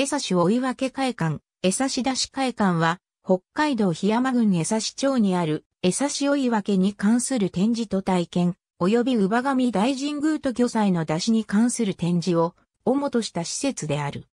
江差追分会館、江差出し会館は、北海道檜山郡江差町にある、江差追分に関する展示と体験、及び上母神大神宮と魚祭の出しに関する展示を、主とした施設である。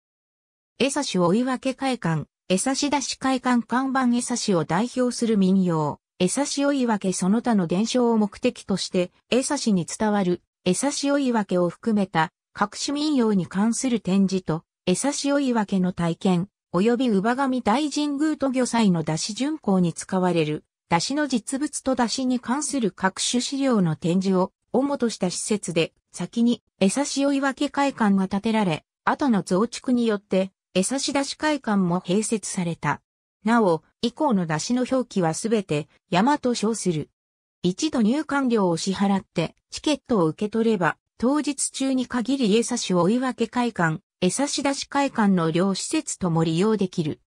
江差追分会館、江差出し会館看板江差を代表する民謡、江差追分その他の伝承を目的として、江差に伝わる、江差追分を含めた、各種民謡に関する展示と、江差追分の体験、及び乳母神大神宮と魚祭の出汁巡行に使われる、出汁の実物と出汁に関する各種資料の展示を主とした施設で、先に江差追分会館が建てられ、後の増築によって、江差出汁会館も併設された。なお、以降の出汁の表記はすべて、山と称する。一度入館料を支払って、チケットを受け取れば、当日中に限り家差しを追い分け会館、江差出会館の両施設とも利用できる。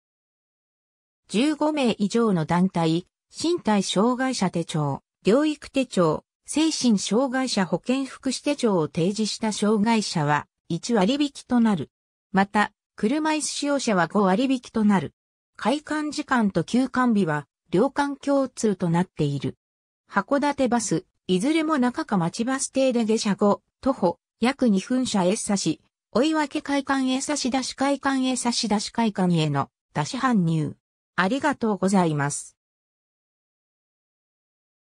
15名以上の団体、身体障害者手帳、療育手帳、精神障害者保健福祉手帳を提示した障害者は1割引となる。また、車椅子使用者は5割引となる。開館時間と休館日は両館共通となっている。函館バス、いずれも中か町バス停で下車後、徒歩、約2分車 S 差し、追い分け会館へ差し出し会館へ差し出し会館への出し搬入。ありがとうございます。